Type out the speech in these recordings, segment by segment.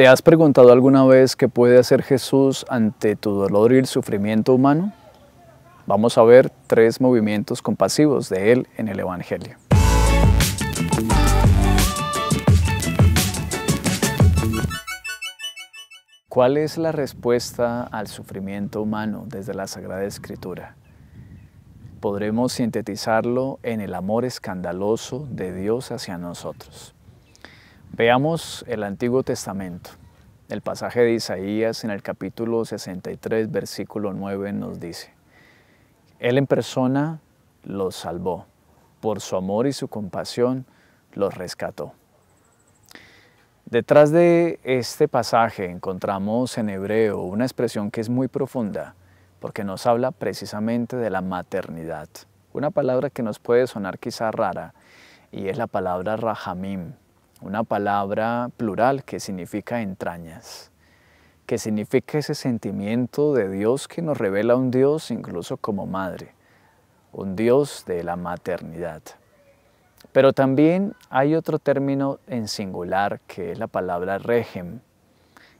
¿Te has preguntado alguna vez qué puede hacer Jesús ante tu dolor y el sufrimiento humano? Vamos a ver tres movimientos compasivos de Él en el Evangelio. ¿Cuál es la respuesta al sufrimiento humano desde la Sagrada Escritura? Podremos sintetizarlo en el amor escandaloso de Dios hacia nosotros. Veamos el Antiguo Testamento. El pasaje de Isaías en el capítulo 63, versículo 9 nos dice, Él en persona los salvó, por su amor y su compasión los rescató. Detrás de este pasaje encontramos en hebreo una expresión que es muy profunda, porque nos habla precisamente de la maternidad. Una palabra que nos puede sonar quizá rara, y es la palabra rahamim, una palabra plural que significa entrañas, que significa ese sentimiento de Dios que nos revela un Dios incluso como madre, un Dios de la maternidad. Pero también hay otro término en singular que es la palabra regem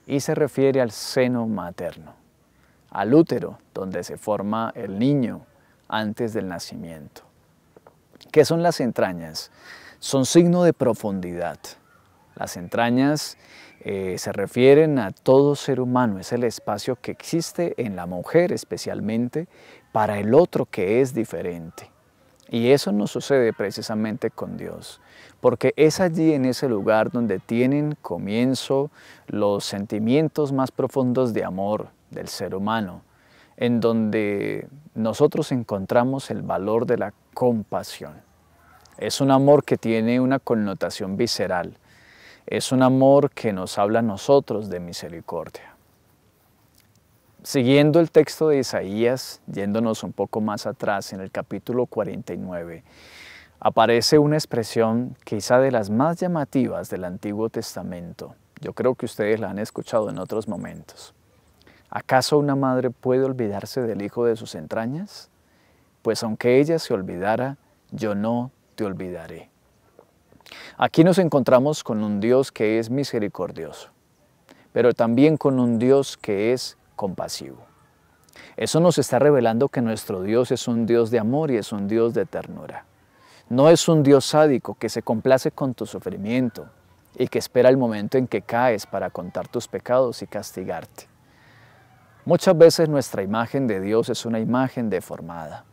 y se refiere al seno materno, al útero donde se forma el niño antes del nacimiento. ¿Qué son las entrañas? Son signo de profundidad, las entrañas eh, se refieren a todo ser humano, es el espacio que existe en la mujer especialmente para el otro que es diferente. Y eso no sucede precisamente con Dios, porque es allí en ese lugar donde tienen comienzo los sentimientos más profundos de amor del ser humano, en donde nosotros encontramos el valor de la compasión. Es un amor que tiene una connotación visceral, es un amor que nos habla a nosotros de misericordia. Siguiendo el texto de Isaías, yéndonos un poco más atrás en el capítulo 49, aparece una expresión quizá de las más llamativas del Antiguo Testamento. Yo creo que ustedes la han escuchado en otros momentos. ¿Acaso una madre puede olvidarse del hijo de sus entrañas? Pues aunque ella se olvidara, yo no te olvidaré. Aquí nos encontramos con un Dios que es misericordioso, pero también con un Dios que es compasivo. Eso nos está revelando que nuestro Dios es un Dios de amor y es un Dios de ternura. No es un Dios sádico que se complace con tu sufrimiento y que espera el momento en que caes para contar tus pecados y castigarte. Muchas veces nuestra imagen de Dios es una imagen deformada.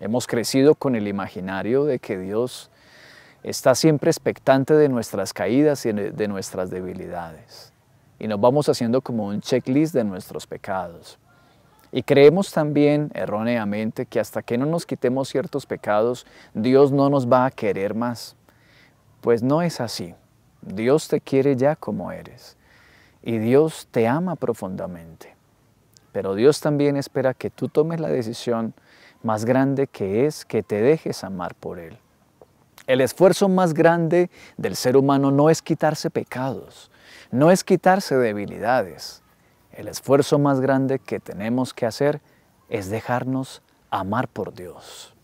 Hemos crecido con el imaginario de que Dios está siempre expectante de nuestras caídas y de nuestras debilidades. Y nos vamos haciendo como un checklist de nuestros pecados. Y creemos también erróneamente que hasta que no nos quitemos ciertos pecados, Dios no nos va a querer más. Pues no es así. Dios te quiere ya como eres. Y Dios te ama profundamente. Pero Dios también espera que tú tomes la decisión más grande que es que te dejes amar por Él. El esfuerzo más grande del ser humano no es quitarse pecados, no es quitarse debilidades. El esfuerzo más grande que tenemos que hacer es dejarnos amar por Dios.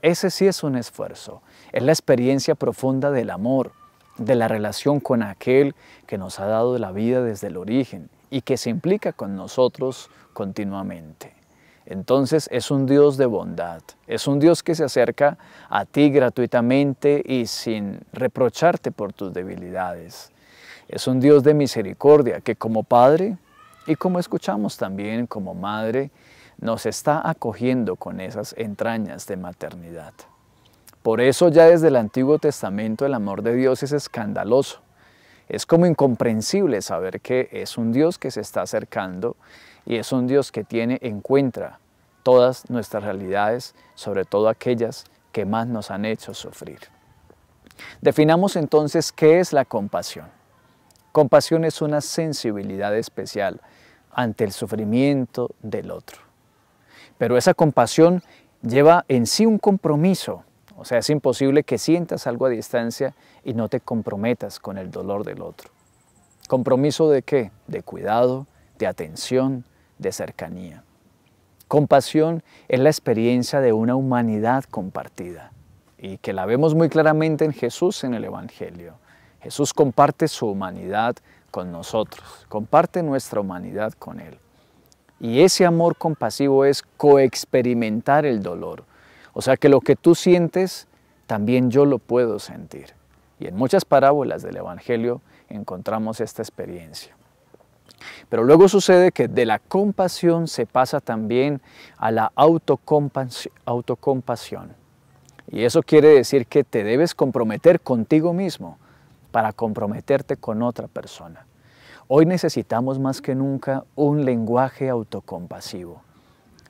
Ese sí es un esfuerzo, es la experiencia profunda del amor, de la relación con aquel que nos ha dado la vida desde el origen y que se implica con nosotros continuamente. Entonces es un Dios de bondad, es un Dios que se acerca a ti gratuitamente y sin reprocharte por tus debilidades. Es un Dios de misericordia que como Padre y como escuchamos también como Madre, nos está acogiendo con esas entrañas de maternidad. Por eso ya desde el Antiguo Testamento el amor de Dios es escandaloso. Es como incomprensible saber que es un Dios que se está acercando y es un Dios que tiene en cuenta todas nuestras realidades, sobre todo aquellas que más nos han hecho sufrir. Definamos entonces qué es la compasión. Compasión es una sensibilidad especial ante el sufrimiento del otro. Pero esa compasión lleva en sí un compromiso. O sea, es imposible que sientas algo a distancia y no te comprometas con el dolor del otro. ¿Compromiso de qué? De cuidado, de atención, de cercanía. Compasión es la experiencia de una humanidad compartida y que la vemos muy claramente en Jesús en el Evangelio. Jesús comparte su humanidad con nosotros, comparte nuestra humanidad con Él. Y ese amor compasivo es coexperimentar el dolor. O sea que lo que tú sientes, también yo lo puedo sentir. Y en muchas parábolas del Evangelio encontramos esta experiencia. Pero luego sucede que de la compasión se pasa también a la autocompasión. Y eso quiere decir que te debes comprometer contigo mismo para comprometerte con otra persona. Hoy necesitamos más que nunca un lenguaje autocompasivo.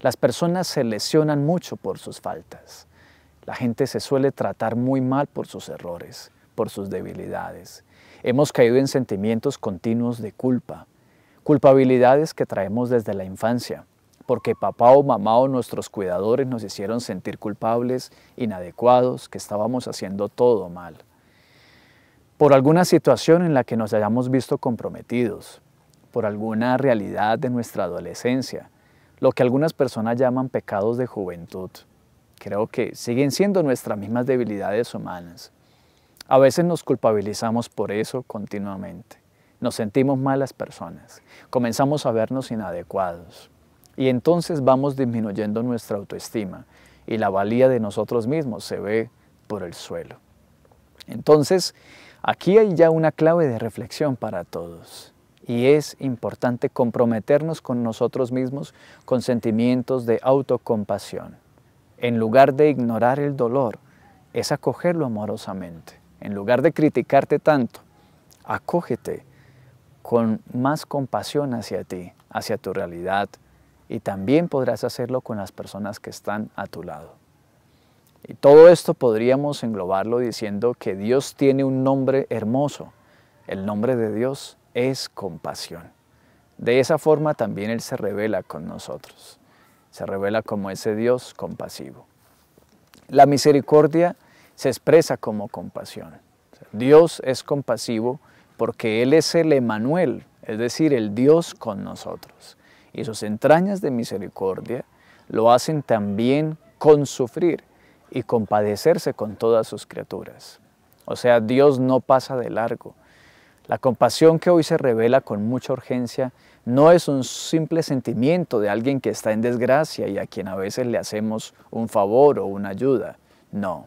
Las personas se lesionan mucho por sus faltas. La gente se suele tratar muy mal por sus errores, por sus debilidades. Hemos caído en sentimientos continuos de culpa, culpabilidades que traemos desde la infancia, porque papá o mamá o nuestros cuidadores nos hicieron sentir culpables, inadecuados, que estábamos haciendo todo mal, por alguna situación en la que nos hayamos visto comprometidos, por alguna realidad de nuestra adolescencia, lo que algunas personas llaman pecados de juventud. Creo que siguen siendo nuestras mismas debilidades humanas. A veces nos culpabilizamos por eso continuamente nos sentimos malas personas, comenzamos a vernos inadecuados y entonces vamos disminuyendo nuestra autoestima y la valía de nosotros mismos se ve por el suelo. Entonces, aquí hay ya una clave de reflexión para todos y es importante comprometernos con nosotros mismos con sentimientos de autocompasión. En lugar de ignorar el dolor, es acogerlo amorosamente. En lugar de criticarte tanto, acógete con más compasión hacia ti, hacia tu realidad, y también podrás hacerlo con las personas que están a tu lado. Y todo esto podríamos englobarlo diciendo que Dios tiene un nombre hermoso. El nombre de Dios es compasión. De esa forma también Él se revela con nosotros. Se revela como ese Dios compasivo. La misericordia se expresa como compasión. Dios es compasivo porque Él es el Emanuel, es decir, el Dios con nosotros. Y sus entrañas de misericordia lo hacen también con sufrir y compadecerse con todas sus criaturas. O sea, Dios no pasa de largo. La compasión que hoy se revela con mucha urgencia no es un simple sentimiento de alguien que está en desgracia y a quien a veces le hacemos un favor o una ayuda. No,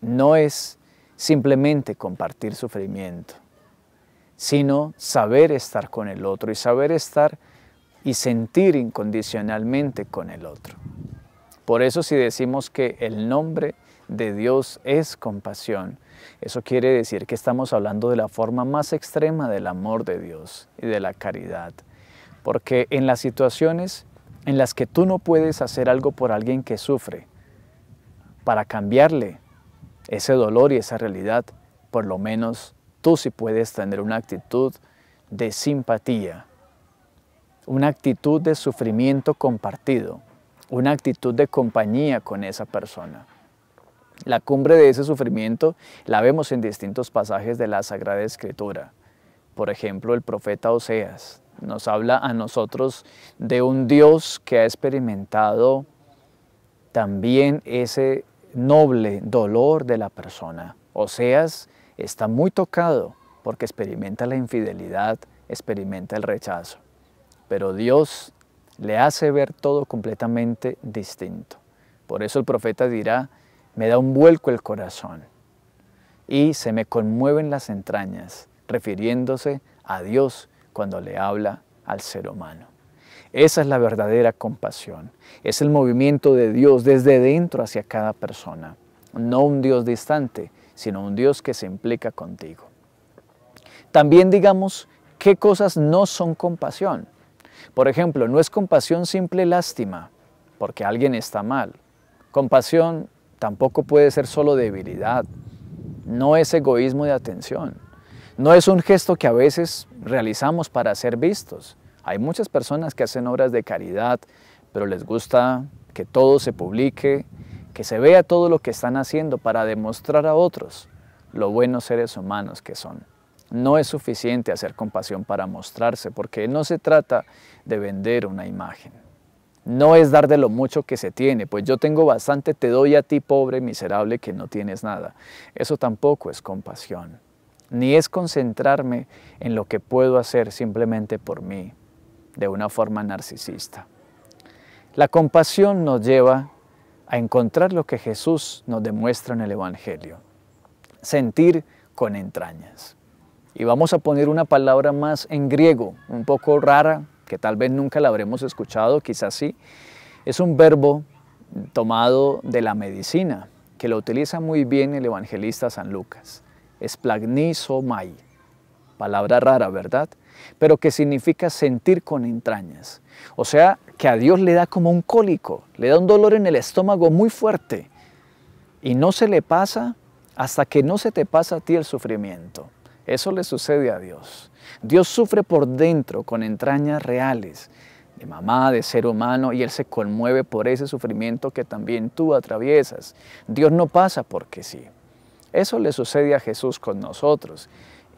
no es simplemente compartir sufrimiento sino saber estar con el otro y saber estar y sentir incondicionalmente con el otro. Por eso si decimos que el nombre de Dios es compasión, eso quiere decir que estamos hablando de la forma más extrema del amor de Dios y de la caridad. Porque en las situaciones en las que tú no puedes hacer algo por alguien que sufre, para cambiarle ese dolor y esa realidad, por lo menos tú sí puedes tener una actitud de simpatía, una actitud de sufrimiento compartido, una actitud de compañía con esa persona. La cumbre de ese sufrimiento la vemos en distintos pasajes de la Sagrada Escritura. Por ejemplo, el profeta Oseas nos habla a nosotros de un Dios que ha experimentado también ese noble dolor de la persona. Oseas está muy tocado porque experimenta la infidelidad, experimenta el rechazo. Pero Dios le hace ver todo completamente distinto. Por eso el profeta dirá, me da un vuelco el corazón y se me conmueven las entrañas, refiriéndose a Dios cuando le habla al ser humano. Esa es la verdadera compasión. Es el movimiento de Dios desde dentro hacia cada persona. No un Dios distante, sino un Dios que se implica contigo. También digamos qué cosas no son compasión. Por ejemplo, no es compasión simple lástima, porque alguien está mal. Compasión tampoco puede ser solo debilidad, no es egoísmo de atención, no es un gesto que a veces realizamos para ser vistos. Hay muchas personas que hacen obras de caridad, pero les gusta que todo se publique, que se vea todo lo que están haciendo para demostrar a otros lo buenos seres humanos que son. No es suficiente hacer compasión para mostrarse, porque no se trata de vender una imagen. No es dar de lo mucho que se tiene, pues yo tengo bastante, te doy a ti pobre, miserable, que no tienes nada. Eso tampoco es compasión, ni es concentrarme en lo que puedo hacer simplemente por mí, de una forma narcisista. La compasión nos lleva a encontrar lo que Jesús nos demuestra en el Evangelio. Sentir con entrañas. Y vamos a poner una palabra más en griego, un poco rara, que tal vez nunca la habremos escuchado, quizás sí. Es un verbo tomado de la medicina, que lo utiliza muy bien el evangelista San Lucas. Es palabra rara, ¿verdad? pero que significa sentir con entrañas. O sea, que a Dios le da como un cólico, le da un dolor en el estómago muy fuerte y no se le pasa hasta que no se te pasa a ti el sufrimiento. Eso le sucede a Dios. Dios sufre por dentro con entrañas reales de mamá, de ser humano, y Él se conmueve por ese sufrimiento que también tú atraviesas. Dios no pasa porque sí. Eso le sucede a Jesús con nosotros.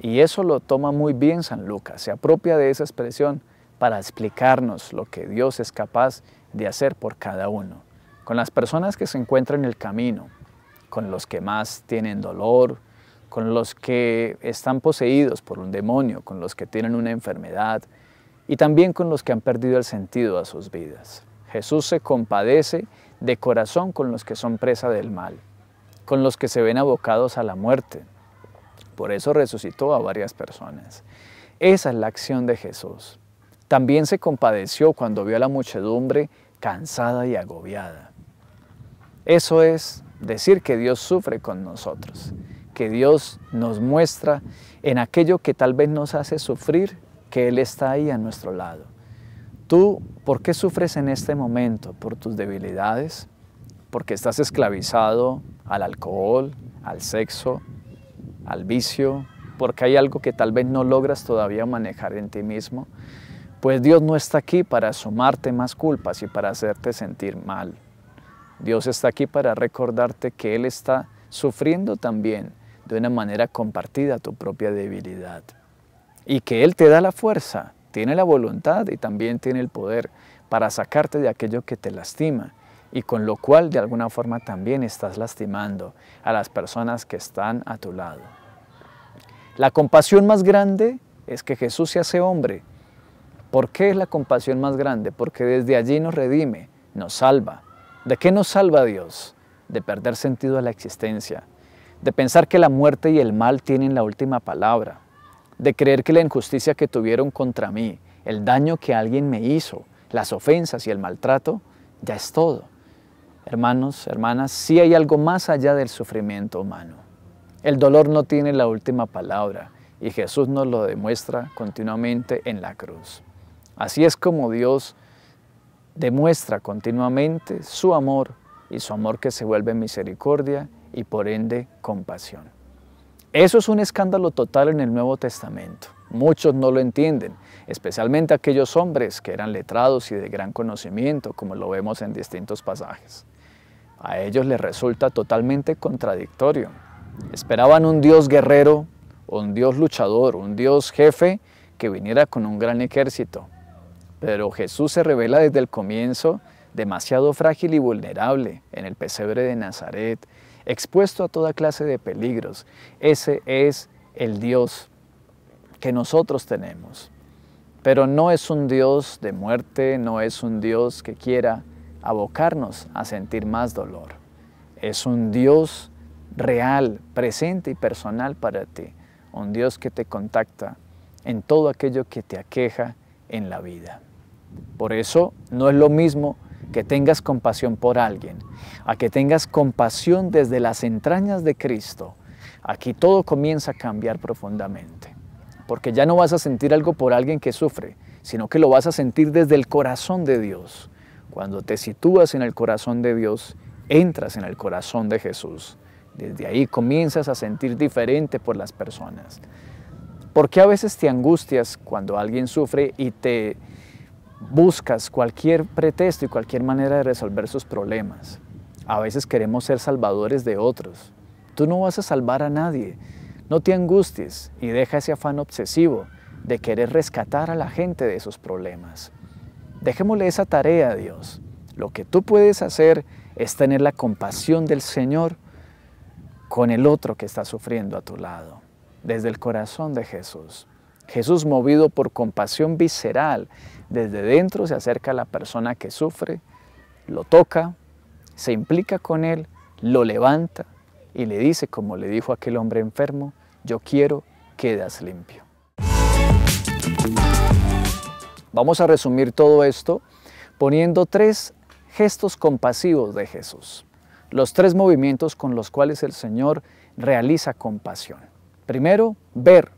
Y eso lo toma muy bien San Lucas, se apropia de esa expresión para explicarnos lo que Dios es capaz de hacer por cada uno, con las personas que se encuentran en el camino, con los que más tienen dolor, con los que están poseídos por un demonio, con los que tienen una enfermedad y también con los que han perdido el sentido a sus vidas. Jesús se compadece de corazón con los que son presa del mal, con los que se ven abocados a la muerte, por eso resucitó a varias personas. Esa es la acción de Jesús. También se compadeció cuando vio a la muchedumbre cansada y agobiada. Eso es decir que Dios sufre con nosotros, que Dios nos muestra en aquello que tal vez nos hace sufrir, que Él está ahí a nuestro lado. Tú, ¿por qué sufres en este momento? ¿Por tus debilidades? ¿Porque estás esclavizado al alcohol, al sexo, al vicio, porque hay algo que tal vez no logras todavía manejar en ti mismo, pues Dios no está aquí para sumarte más culpas y para hacerte sentir mal. Dios está aquí para recordarte que Él está sufriendo también de una manera compartida tu propia debilidad y que Él te da la fuerza, tiene la voluntad y también tiene el poder para sacarte de aquello que te lastima y con lo cual de alguna forma también estás lastimando a las personas que están a tu lado. La compasión más grande es que Jesús se hace hombre. ¿Por qué es la compasión más grande? Porque desde allí nos redime, nos salva. ¿De qué nos salva Dios? De perder sentido a la existencia, de pensar que la muerte y el mal tienen la última palabra, de creer que la injusticia que tuvieron contra mí, el daño que alguien me hizo, las ofensas y el maltrato, ya es todo. Hermanos, hermanas, sí hay algo más allá del sufrimiento humano. El dolor no tiene la última palabra y Jesús nos lo demuestra continuamente en la cruz. Así es como Dios demuestra continuamente su amor y su amor que se vuelve misericordia y por ende compasión. Eso es un escándalo total en el Nuevo Testamento. Muchos no lo entienden, especialmente aquellos hombres que eran letrados y de gran conocimiento, como lo vemos en distintos pasajes. A ellos les resulta totalmente contradictorio. Esperaban un Dios guerrero, un Dios luchador, un Dios jefe que viniera con un gran ejército. Pero Jesús se revela desde el comienzo demasiado frágil y vulnerable en el pesebre de Nazaret, expuesto a toda clase de peligros. Ese es el Dios que nosotros tenemos. Pero no es un Dios de muerte, no es un Dios que quiera abocarnos a sentir más dolor. Es un Dios real, presente y personal para ti. Un Dios que te contacta en todo aquello que te aqueja en la vida. Por eso no es lo mismo que tengas compasión por alguien, a que tengas compasión desde las entrañas de Cristo. Aquí todo comienza a cambiar profundamente, porque ya no vas a sentir algo por alguien que sufre, sino que lo vas a sentir desde el corazón de Dios, cuando te sitúas en el corazón de Dios, entras en el corazón de Jesús. Desde ahí comienzas a sentir diferente por las personas. ¿Por qué a veces te angustias cuando alguien sufre y te buscas cualquier pretexto y cualquier manera de resolver sus problemas? A veces queremos ser salvadores de otros. Tú no vas a salvar a nadie. No te angusties y deja ese afán obsesivo de querer rescatar a la gente de esos problemas. Dejémosle esa tarea a Dios. Lo que tú puedes hacer es tener la compasión del Señor con el otro que está sufriendo a tu lado, desde el corazón de Jesús. Jesús movido por compasión visceral, desde dentro se acerca a la persona que sufre, lo toca, se implica con él, lo levanta y le dice, como le dijo aquel hombre enfermo, yo quiero, quedas limpio. Vamos a resumir todo esto poniendo tres gestos compasivos de Jesús, los tres movimientos con los cuales el Señor realiza compasión. Primero, ver.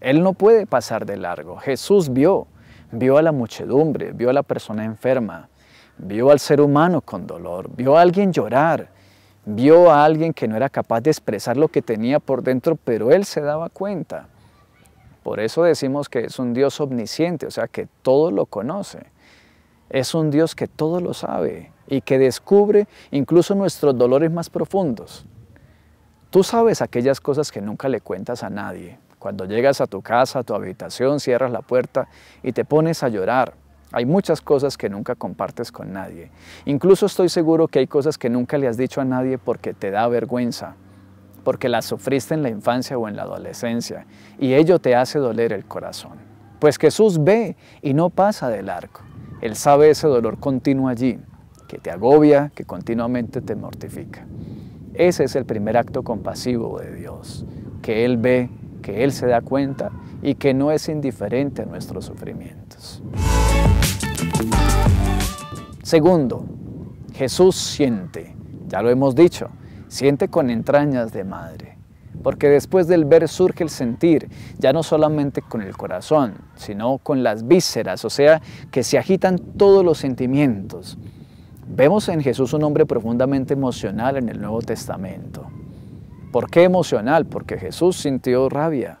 Él no puede pasar de largo. Jesús vio, vio a la muchedumbre, vio a la persona enferma, vio al ser humano con dolor, vio a alguien llorar, vio a alguien que no era capaz de expresar lo que tenía por dentro, pero él se daba cuenta. Por eso decimos que es un Dios omnisciente, o sea, que todo lo conoce. Es un Dios que todo lo sabe y que descubre incluso nuestros dolores más profundos. Tú sabes aquellas cosas que nunca le cuentas a nadie. Cuando llegas a tu casa, a tu habitación, cierras la puerta y te pones a llorar. Hay muchas cosas que nunca compartes con nadie. Incluso estoy seguro que hay cosas que nunca le has dicho a nadie porque te da vergüenza, porque la sufriste en la infancia o en la adolescencia, y ello te hace doler el corazón. Pues Jesús ve y no pasa del arco. Él sabe ese dolor continuo allí, que te agobia, que continuamente te mortifica. Ese es el primer acto compasivo de Dios, que Él ve, que Él se da cuenta y que no es indiferente a nuestros sufrimientos. Segundo, Jesús siente, ya lo hemos dicho, siente con entrañas de madre, porque después del ver surge el sentir, ya no solamente con el corazón, sino con las vísceras, o sea, que se agitan todos los sentimientos. Vemos en Jesús un hombre profundamente emocional en el Nuevo Testamento. ¿Por qué emocional? Porque Jesús sintió rabia,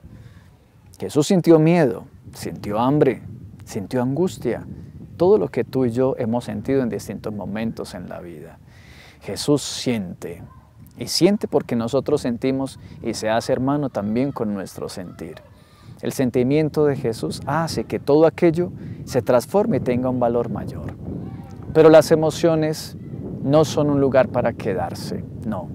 Jesús sintió miedo, sintió hambre, sintió angustia, todo lo que tú y yo hemos sentido en distintos momentos en la vida. Jesús siente, y siente porque nosotros sentimos y se hace hermano también con nuestro sentir. El sentimiento de Jesús hace que todo aquello se transforme y tenga un valor mayor. Pero las emociones no son un lugar para quedarse, no.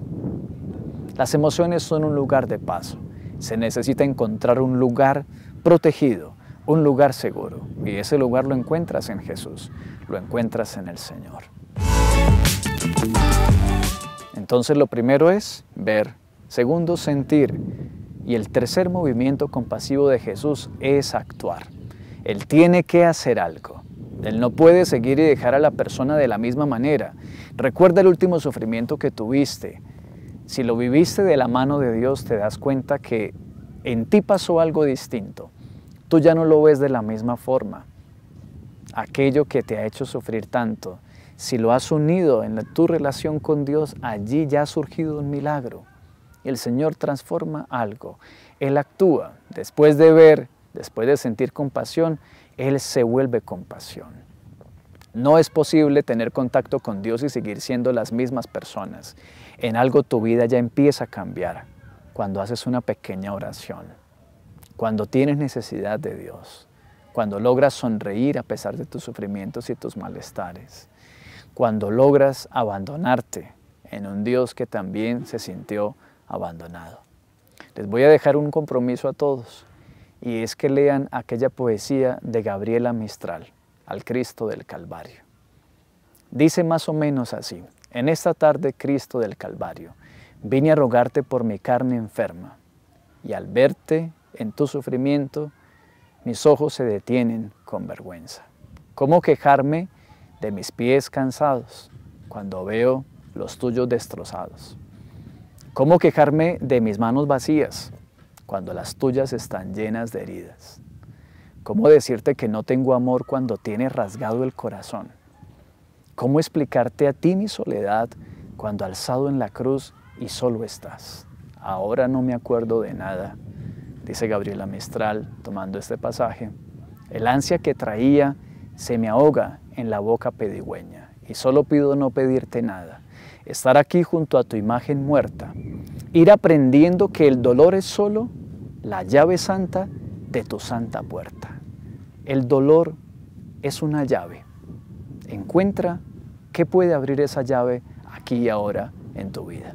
Las emociones son un lugar de paso. Se necesita encontrar un lugar protegido, un lugar seguro. Y ese lugar lo encuentras en Jesús, lo encuentras en el Señor. Entonces lo primero es ver, segundo sentir y el tercer movimiento compasivo de Jesús es actuar. Él tiene que hacer algo. Él no puede seguir y dejar a la persona de la misma manera. Recuerda el último sufrimiento que tuviste. Si lo viviste de la mano de Dios, te das cuenta que en ti pasó algo distinto. Tú ya no lo ves de la misma forma. Aquello que te ha hecho sufrir tanto, si lo has unido en tu relación con Dios, allí ya ha surgido un milagro. El Señor transforma algo. Él actúa. Después de ver, después de sentir compasión, Él se vuelve compasión. No es posible tener contacto con Dios y seguir siendo las mismas personas. En algo tu vida ya empieza a cambiar cuando haces una pequeña oración, cuando tienes necesidad de Dios, cuando logras sonreír a pesar de tus sufrimientos y tus malestares cuando logras abandonarte en un Dios que también se sintió abandonado. Les voy a dejar un compromiso a todos y es que lean aquella poesía de Gabriela Mistral, Al Cristo del Calvario. Dice más o menos así, en esta tarde Cristo del Calvario, vine a rogarte por mi carne enferma y al verte en tu sufrimiento, mis ojos se detienen con vergüenza. ¿Cómo quejarme de mis pies cansados cuando veo los tuyos destrozados? ¿Cómo quejarme de mis manos vacías cuando las tuyas están llenas de heridas? ¿Cómo decirte que no tengo amor cuando tienes rasgado el corazón? ¿Cómo explicarte a ti mi soledad cuando alzado en la cruz y solo estás? Ahora no me acuerdo de nada, dice Gabriela Mistral tomando este pasaje. El ansia que traía se me ahoga en la boca pedigüeña. Y solo pido no pedirte nada. Estar aquí junto a tu imagen muerta. Ir aprendiendo que el dolor es solo la llave santa de tu santa puerta. El dolor es una llave. Encuentra qué puede abrir esa llave aquí y ahora en tu vida.